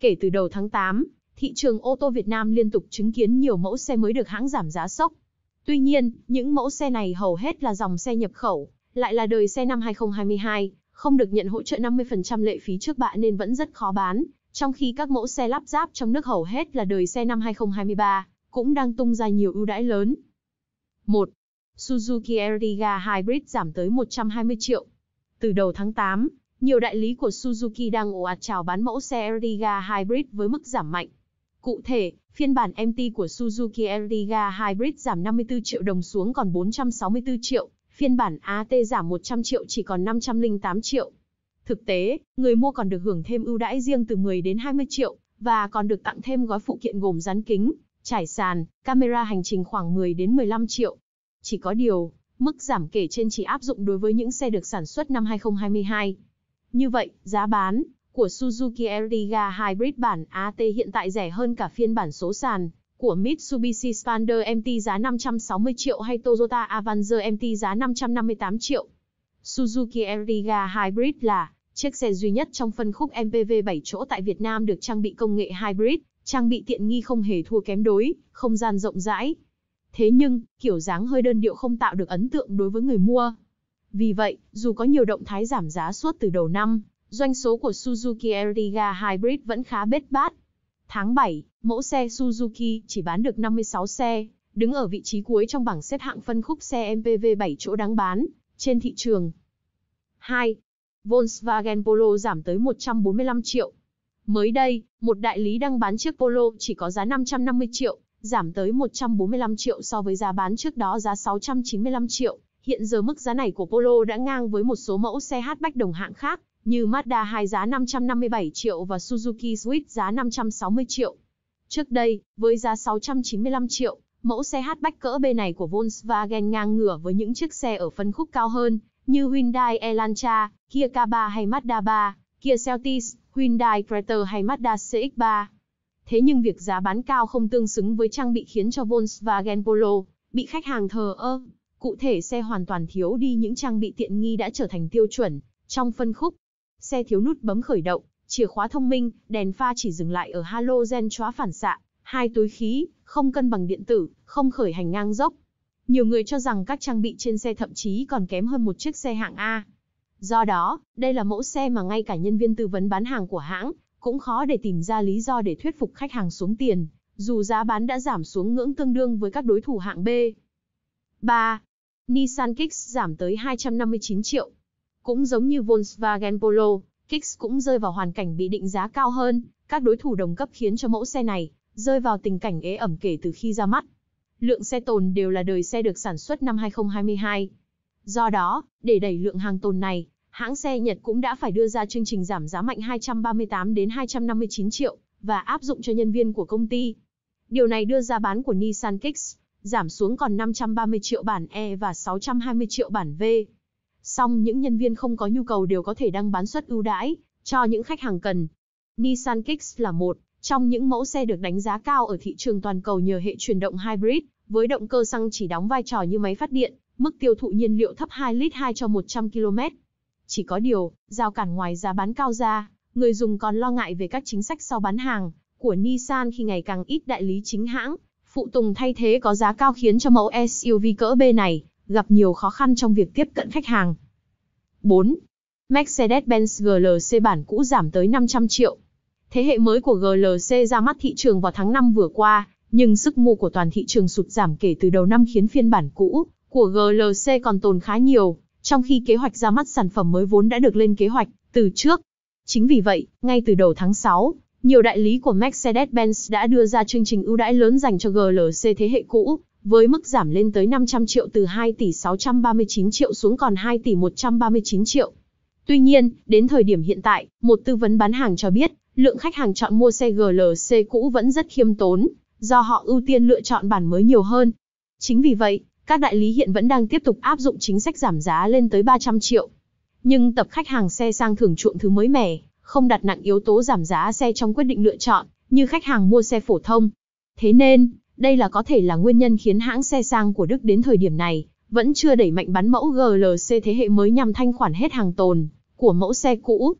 Kể từ đầu tháng 8, thị trường ô tô Việt Nam liên tục chứng kiến nhiều mẫu xe mới được hãng giảm giá sốc. Tuy nhiên, những mẫu xe này hầu hết là dòng xe nhập khẩu, lại là đời xe năm 2022, không được nhận hỗ trợ 50% lệ phí trước bạ nên vẫn rất khó bán, trong khi các mẫu xe lắp ráp trong nước hầu hết là đời xe năm 2023, cũng đang tung ra nhiều ưu đãi lớn. 1. Suzuki Ertiga Hybrid giảm tới 120 triệu. Từ đầu tháng 8, nhiều đại lý của Suzuki đang ồ ạt chào bán mẫu xe Ertiga Hybrid với mức giảm mạnh. Cụ thể, phiên bản MT của Suzuki Ertiga Hybrid giảm 54 triệu đồng xuống còn 464 triệu, phiên bản AT giảm 100 triệu chỉ còn 508 triệu. Thực tế, người mua còn được hưởng thêm ưu đãi riêng từ 10 đến 20 triệu và còn được tặng thêm gói phụ kiện gồm rán kính, trải sàn, camera hành trình khoảng 10 đến 15 triệu. Chỉ có điều, mức giảm kể trên chỉ áp dụng đối với những xe được sản xuất năm 2022. Như vậy, giá bán của Suzuki Ertiga Hybrid bản AT hiện tại rẻ hơn cả phiên bản số sàn của Mitsubishi Spander MT giá 560 triệu hay Toyota Avanza MT giá 558 triệu. Suzuki Ertiga Hybrid là chiếc xe duy nhất trong phân khúc MPV 7 chỗ tại Việt Nam được trang bị công nghệ hybrid, trang bị tiện nghi không hề thua kém đối, không gian rộng rãi. Thế nhưng, kiểu dáng hơi đơn điệu không tạo được ấn tượng đối với người mua. Vì vậy, dù có nhiều động thái giảm giá suốt từ đầu năm, doanh số của Suzuki Ertiga Hybrid vẫn khá bết bát. Tháng 7, mẫu xe Suzuki chỉ bán được 56 xe, đứng ở vị trí cuối trong bảng xếp hạng phân khúc xe MPV 7 chỗ đáng bán trên thị trường. 2. Volkswagen Polo giảm tới 145 triệu. Mới đây, một đại lý đang bán chiếc Polo chỉ có giá 550 triệu, giảm tới 145 triệu so với giá bán trước đó giá 695 triệu, Hiện giờ mức giá này của Polo đã ngang với một số mẫu xe hatchback đồng hạng khác, như Mazda 2 giá 557 triệu và Suzuki Swift giá 560 triệu. Trước đây, với giá 695 triệu, mẫu xe hatchback cỡ B này của Volkswagen ngang ngửa với những chiếc xe ở phân khúc cao hơn, như Hyundai Elantra, Kia K3 hay Mazda 3, Kia Celtis, Hyundai Creta hay Mazda CX-3. Thế nhưng việc giá bán cao không tương xứng với trang bị khiến cho Volkswagen Polo bị khách hàng thờ ơ. Cụ thể xe hoàn toàn thiếu đi những trang bị tiện nghi đã trở thành tiêu chuẩn trong phân khúc. Xe thiếu nút bấm khởi động, chìa khóa thông minh, đèn pha chỉ dừng lại ở halogen chóa phản xạ, hai túi khí, không cân bằng điện tử, không khởi hành ngang dốc. Nhiều người cho rằng các trang bị trên xe thậm chí còn kém hơn một chiếc xe hạng A. Do đó, đây là mẫu xe mà ngay cả nhân viên tư vấn bán hàng của hãng cũng khó để tìm ra lý do để thuyết phục khách hàng xuống tiền, dù giá bán đã giảm xuống ngưỡng tương đương với các đối thủ hạng B. 3. Nissan Kicks giảm tới 259 triệu. Cũng giống như Volkswagen Polo, Kicks cũng rơi vào hoàn cảnh bị định giá cao hơn, các đối thủ đồng cấp khiến cho mẫu xe này rơi vào tình cảnh ế ẩm kể từ khi ra mắt. Lượng xe tồn đều là đời xe được sản xuất năm 2022. Do đó, để đẩy lượng hàng tồn này, hãng xe Nhật cũng đã phải đưa ra chương trình giảm giá mạnh 238 đến 259 triệu và áp dụng cho nhân viên của công ty. Điều này đưa giá bán của Nissan Kicks giảm xuống còn 530 triệu bản E và 620 triệu bản V. Song những nhân viên không có nhu cầu đều có thể đăng bán suất ưu đãi cho những khách hàng cần. Nissan Kicks là một trong những mẫu xe được đánh giá cao ở thị trường toàn cầu nhờ hệ truyền động hybrid, với động cơ xăng chỉ đóng vai trò như máy phát điện, mức tiêu thụ nhiên liệu thấp 2 lít 2 cho 100 km. Chỉ có điều, giao cản ngoài giá bán cao ra, người dùng còn lo ngại về các chính sách sau bán hàng của Nissan khi ngày càng ít đại lý chính hãng Phụ tùng thay thế có giá cao khiến cho mẫu SUV cỡ B này gặp nhiều khó khăn trong việc tiếp cận khách hàng. 4. Mercedes-Benz GLC bản cũ giảm tới 500 triệu. Thế hệ mới của GLC ra mắt thị trường vào tháng 5 vừa qua, nhưng sức mua của toàn thị trường sụt giảm kể từ đầu năm khiến phiên bản cũ của GLC còn tồn khá nhiều, trong khi kế hoạch ra mắt sản phẩm mới vốn đã được lên kế hoạch từ trước. Chính vì vậy, ngay từ đầu tháng 6, nhiều đại lý của Mercedes-Benz đã đưa ra chương trình ưu đãi lớn dành cho GLC thế hệ cũ, với mức giảm lên tới 500 triệu từ 2 tỷ 639 triệu xuống còn 2 tỷ 139 triệu. Tuy nhiên, đến thời điểm hiện tại, một tư vấn bán hàng cho biết, lượng khách hàng chọn mua xe GLC cũ vẫn rất khiêm tốn, do họ ưu tiên lựa chọn bản mới nhiều hơn. Chính vì vậy, các đại lý hiện vẫn đang tiếp tục áp dụng chính sách giảm giá lên tới 300 triệu. Nhưng tập khách hàng xe sang thưởng chuộng thứ mới mẻ, không đặt nặng yếu tố giảm giá xe trong quyết định lựa chọn, như khách hàng mua xe phổ thông. Thế nên, đây là có thể là nguyên nhân khiến hãng xe sang của Đức đến thời điểm này vẫn chưa đẩy mạnh bán mẫu GLC thế hệ mới nhằm thanh khoản hết hàng tồn của mẫu xe cũ.